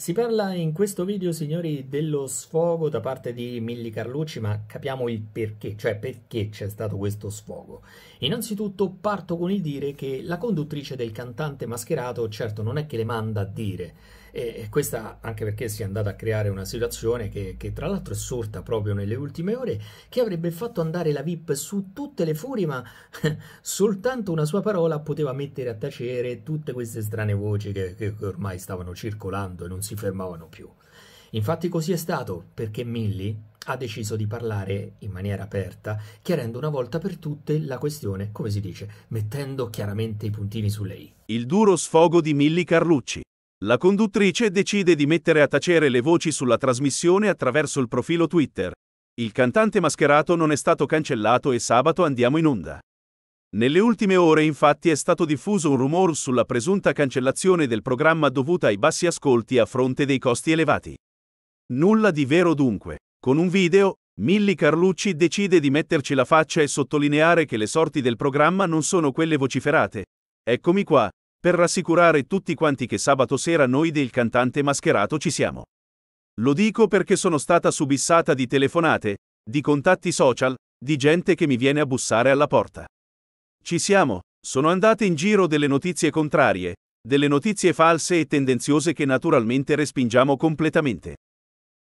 Si parla in questo video, signori, dello sfogo da parte di Milli Carlucci, ma capiamo il perché, cioè perché c'è stato questo sfogo. Innanzitutto parto con il dire che la conduttrice del cantante mascherato certo non è che le manda a dire, e questa anche perché si è andata a creare una situazione che, che tra l'altro è sorta proprio nelle ultime ore, che avrebbe fatto andare la VIP su tutte le furie, ma soltanto una sua parola poteva mettere a tacere tutte queste strane voci che, che ormai stavano circolando e non si fermavano più. Infatti così è stato, perché Millie ha deciso di parlare in maniera aperta, chiarendo una volta per tutte la questione, come si dice, mettendo chiaramente i puntini sulle i. Il duro sfogo di Millie Carlucci. La conduttrice decide di mettere a tacere le voci sulla trasmissione attraverso il profilo Twitter. Il cantante mascherato non è stato cancellato e sabato andiamo in onda. Nelle ultime ore infatti è stato diffuso un rumore sulla presunta cancellazione del programma dovuta ai bassi ascolti a fronte dei costi elevati. Nulla di vero dunque. Con un video, Milli Carlucci decide di metterci la faccia e sottolineare che le sorti del programma non sono quelle vociferate. Eccomi qua, per rassicurare tutti quanti che sabato sera noi del cantante mascherato ci siamo. Lo dico perché sono stata subissata di telefonate, di contatti social, di gente che mi viene a bussare alla porta. Ci siamo, sono andate in giro delle notizie contrarie, delle notizie false e tendenziose che naturalmente respingiamo completamente.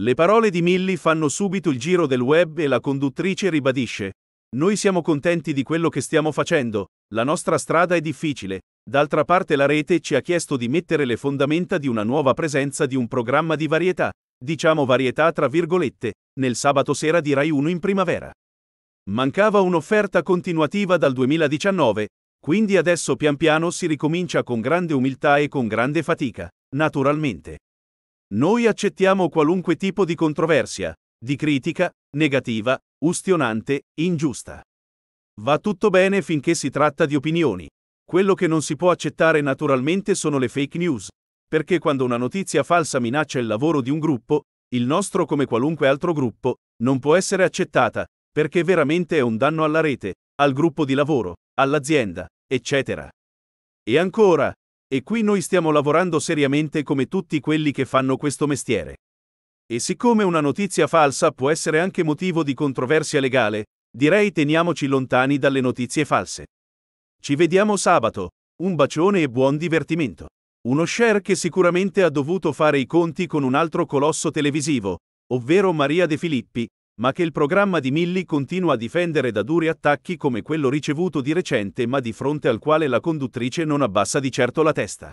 Le parole di Milly fanno subito il giro del web e la conduttrice ribadisce, noi siamo contenti di quello che stiamo facendo, la nostra strada è difficile, D'altra parte la rete ci ha chiesto di mettere le fondamenta di una nuova presenza di un programma di varietà, diciamo varietà tra virgolette, nel sabato sera di Rai 1 in primavera. Mancava un'offerta continuativa dal 2019, quindi adesso pian piano si ricomincia con grande umiltà e con grande fatica, naturalmente. Noi accettiamo qualunque tipo di controversia, di critica, negativa, ustionante, ingiusta. Va tutto bene finché si tratta di opinioni, quello che non si può accettare naturalmente sono le fake news, perché quando una notizia falsa minaccia il lavoro di un gruppo, il nostro come qualunque altro gruppo, non può essere accettata, perché veramente è un danno alla rete, al gruppo di lavoro, all'azienda, eccetera. E ancora, e qui noi stiamo lavorando seriamente come tutti quelli che fanno questo mestiere. E siccome una notizia falsa può essere anche motivo di controversia legale, direi teniamoci lontani dalle notizie false. Ci vediamo sabato. Un bacione e buon divertimento. Uno share che sicuramente ha dovuto fare i conti con un altro colosso televisivo, ovvero Maria De Filippi, ma che il programma di Milli continua a difendere da duri attacchi come quello ricevuto di recente ma di fronte al quale la conduttrice non abbassa di certo la testa.